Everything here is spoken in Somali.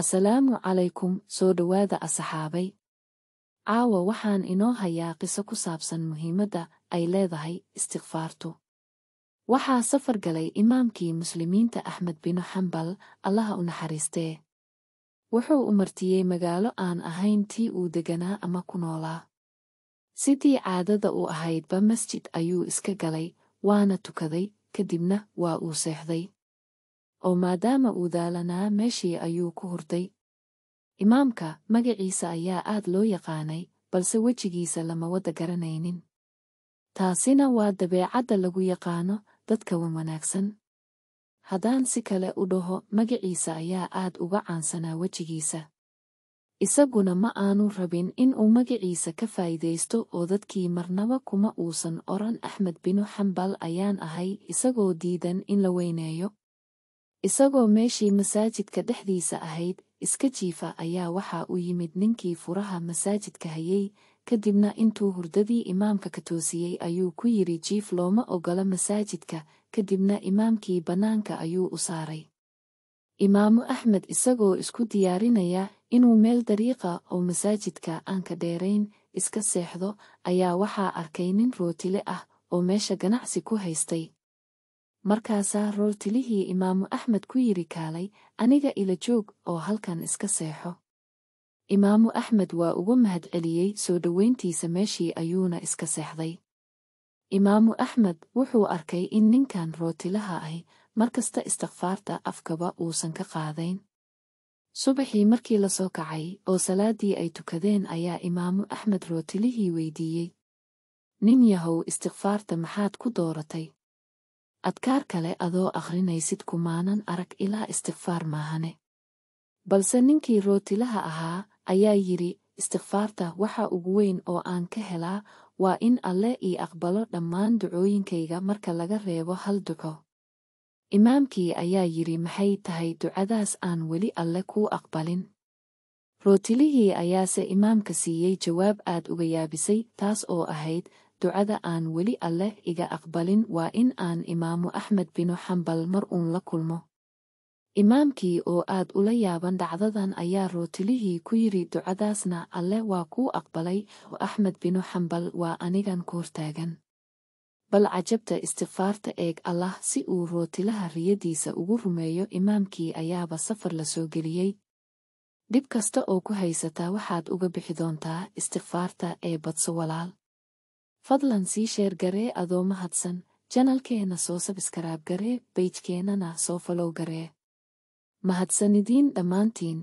asalaamu calaykum soo dhowaada asaxaabay caawa waxaan inoo hayaa qiso ku saabsan muhiimadda ay leedahay istikfaartu waxaa safar galay imaamkii muslimiinta axmed binu xambal allaha u naxariistee wuxuu u martiyey magaalo aan ahayn tii uu deganaa ama ku noolaa sidii caadada uu ahaydba masjid ayuu iska galay waana tukaday ka dibna waa uu seexday oo maadaama uu daalanaa meeshii ayuu ku hurday imaamka magiciisa ayaa aad loo yaqaanay balse wejigiisa lama wada garanaynin taasina waa dabeecadda lagu yaqaano dadka wan wanaagsan haddaan si kale u dhaho magiciisa ayaa aad uga caansanaa wejigiisa isaguna ma aanu rabin in uu magiciisa ka faa'iidaysto oo dadkii marnaba kuma uusan oran axmed binu xambal ayaan ahay isagoo diidan in la weyneeyo isagoo meeshii masaajidka dhexdiisa ahayd iska jiifa ayaa waxaa u yimid ninkii furaha masaajidka hayay kadibna intuu hurdadii imaamka ka toosiyey ayuu ku yidhi jiif looma oggola masaajidka kadibna imaamkii bannaanka ayuu u saaray imaamu axmed isagoo isku diyaarinaya inuu meel dariiqa oo masaajidka aan ka dheerayn iska seexdo ayaa waxaa arkay nin rootile ah oo meesha ganacsi ku haystay markaasaa rool imaamu axmed ku yidhi kaalay aniga ila joog oo halkan iska seexo imaamu axmed waa ugu mahadceliyey soo dhoweyntiisa meeshii ayuuna iska seexday imaamu axmed wuxuu arkay in ninkan rootilaha ahi markasta istikfaarta afkaba uusan ka qaadayn subaxii markii la soo kacay oo salaaddii ay tukadeen ayaa imaamu axmed rootilihii weydiiyey nin yahow istikfaarta maxaad ku dooratay adkaar kale adoo akhrinaysid kumaanan arag ilaa istikfaar maahane balse ninkii rootilaha ahaa ayaa yidhi istikfaarta waxa ugu weyn oo aan ka helaa waa in alle ii aqbalo dhammaan ducooyinkayga marka laga reebo hal duco imaamkii ayaa yidhi maxay tahay ducadaas aan weli alle kuu aqbalin rootilihii ayaase imaamka siiyey jawaab aad uga yaabisay taas oo ahayd ducada aan weli alleh iga aqbalin waa in aan imaamu axmed binu xambal mar uun la kulmo imaamkii oo aad ula yaaban dhacdadan ayaa rootilihii ku yidhi ducadaasna alleh waa kuu aqbalay oo axmed binu xambal waa anigan koortaagan bal cajabta istikfaarta eeg allah si uu rootilaha riyadiisa ugu rumeeyo imaamkii ayaaba safar la soo geliyey dhib kasta oo ku haysataa waxaad uga bixi doontaa istikfaarta ee badso walaal fadlan sii sheer garee adoo mahadsan janalkeena soo sabskaraab garee baydkeennana soo falow garee mahadsanidiin dhammaantiin